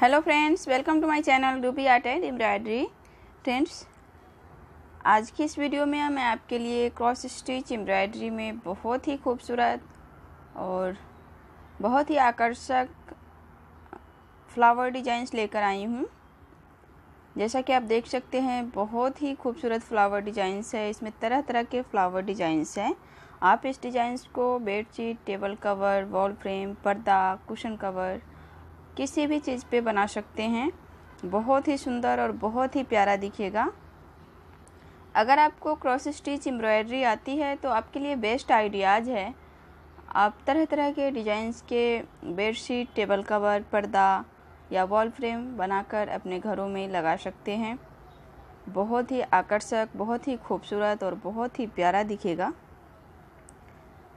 hello friends welcome to my channel Ruby art and embroidery friends आज की इस video में मैं आपके लिए क्रॉस स्टिच एम्ब्रॉयडरी में बहुत ही खूबसूरत और बहुत ही आकर्षक फ्लावर डिजाइंस लेकर आई हूँ जैसा कि आप देख सकते हैं बहुत ही खूबसूरत फ्लावर डिजाइंस है इसमें तरह तरह के फ्लावर डिजाइंस हैं आप इस डिजाइंस को bedsheet table cover wall frame पर्दा कुशन कवर किसी भी चीज़ पे बना सकते हैं बहुत ही सुंदर और बहुत ही प्यारा दिखेगा अगर आपको क्रॉस स्टिच एम्ब्रॉयडरी आती है तो आपके लिए बेस्ट आइडियाज़ है आप तरह तरह के डिजाइंस के बेडशीट टेबल कवर पर्दा या वॉल फ्रेम बनाकर अपने घरों में लगा सकते हैं बहुत ही आकर्षक बहुत ही खूबसूरत और बहुत ही प्यारा दिखेगा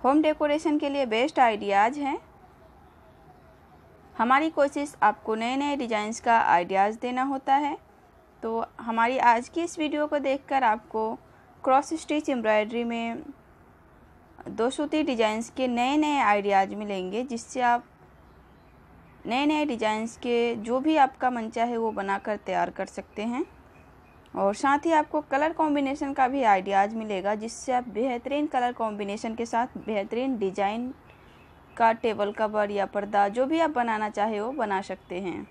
होम डेकोरेशन के लिए बेस्ट आइडियाज़ हैं हमारी कोशिश आपको नए नए डिज़ाइंस का आइडियाज़ देना होता है तो हमारी आज की इस वीडियो को देखकर आपको क्रॉस स्टिच एम्ब्रॉयडरी में दो सूती डिज़ाइंस के नए नए आइडियाज़ मिलेंगे जिससे आप नए नए डिज़ाइंस के जो भी आपका मनचा है वो बनाकर तैयार कर सकते हैं और साथ ही आपको कलर कॉम्बिनेशन का भी आइडियाज़ मिलेगा जिससे आप बेहतरीन कलर कॉम्बिनेशन के साथ बेहतरीन डिज़ाइन का टेबल कवर या पर्दा जो भी आप बनाना चाहे हो बना सकते हैं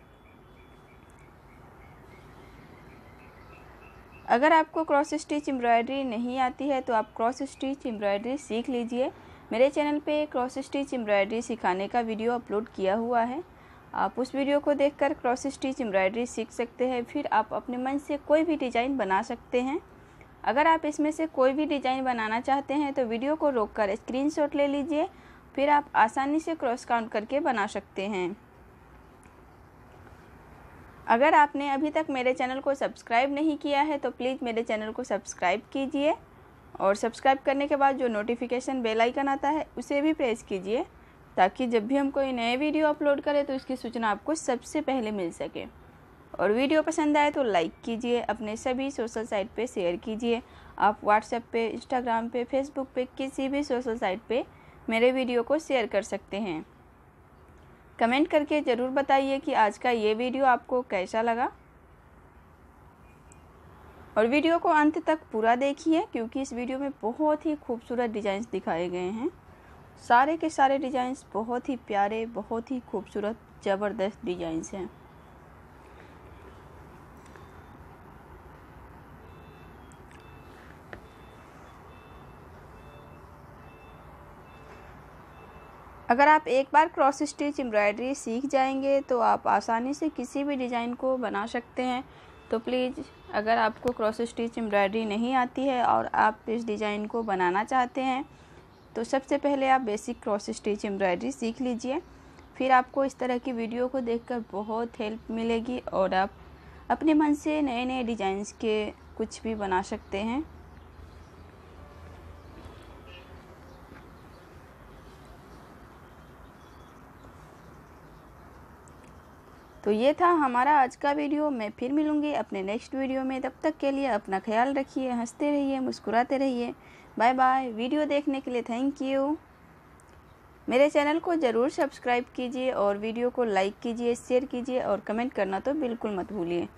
अगर आपको क्रॉस स्टिच एम्ब्रॉयडरी नहीं आती है तो आप क्रॉस स्टिच एम्ब्रॉयडरी सीख लीजिए मेरे चैनल पे क्रॉस स्टिच एम्ब्रॉयडरी सिखाने का वीडियो अपलोड किया हुआ है आप उस वीडियो को देखकर क्रॉस स्टिच एम्ब्रॉयडरी सीख सकते हैं फिर आप अपने मन से कोई भी डिज़ाइन बना सकते हैं अगर आप इसमें से कोई भी डिज़ाइन बनाना चाहते हैं तो वीडियो को रोककर स्क्रीनशॉट ले लीजिए फिर आप आसानी से क्रॉस काउंट करके बना सकते हैं अगर आपने अभी तक मेरे चैनल को सब्सक्राइब नहीं किया है तो प्लीज़ मेरे चैनल को सब्सक्राइब कीजिए और सब्सक्राइब करने के बाद जो नोटिफिकेशन बेल आइकन आता है उसे भी प्रेस कीजिए ताकि जब भी हम कोई नए वीडियो अपलोड करें तो इसकी सूचना आपको सबसे पहले मिल सके और वीडियो पसंद आए तो लाइक कीजिए अपने सभी सोशल साइट पे शेयर कीजिए आप व्हाट्सएप पे इंस्टाग्राम पे फेसबुक पे किसी भी सोशल साइट पे मेरे वीडियो को शेयर कर सकते हैं कमेंट करके ज़रूर बताइए कि आज का ये वीडियो आपको कैसा लगा और वीडियो को अंत तक पूरा देखिए क्योंकि इस वीडियो में बहुत ही खूबसूरत डिज़ाइंस दिखाए गए हैं सारे के सारे डिज़ाइंस बहुत ही प्यारे बहुत ही खूबसूरत ज़बरदस्त डिज़ाइंस हैं अगर आप एक बार क्रॉस स्टिच एम्ब्रॉयडरी सीख जाएंगे तो आप आसानी से किसी भी डिज़ाइन को बना सकते हैं तो प्लीज़ अगर आपको क्रॉस स्टिच एम्ब्रॉयडरी नहीं आती है और आप इस डिज़ाइन को बनाना चाहते हैं तो सबसे पहले आप बेसिक क्रॉस स्टिच एम्ब्रॉयडरी सीख लीजिए फिर आपको इस तरह की वीडियो को देखकर बहुत हेल्प मिलेगी और आप अपने मन से नए नए डिज़ाइंस के कुछ भी बना सकते हैं तो ये था हमारा आज का वीडियो मैं फिर मिलूँगी अपने नेक्स्ट वीडियो में तब तक के लिए अपना ख्याल रखिए हंसते रहिए मुस्कुराते रहिए बाय बाय वीडियो देखने के लिए थैंक यू मेरे चैनल को ज़रूर सब्सक्राइब कीजिए और वीडियो को लाइक कीजिए शेयर कीजिए और कमेंट करना तो बिल्कुल मत भूलिए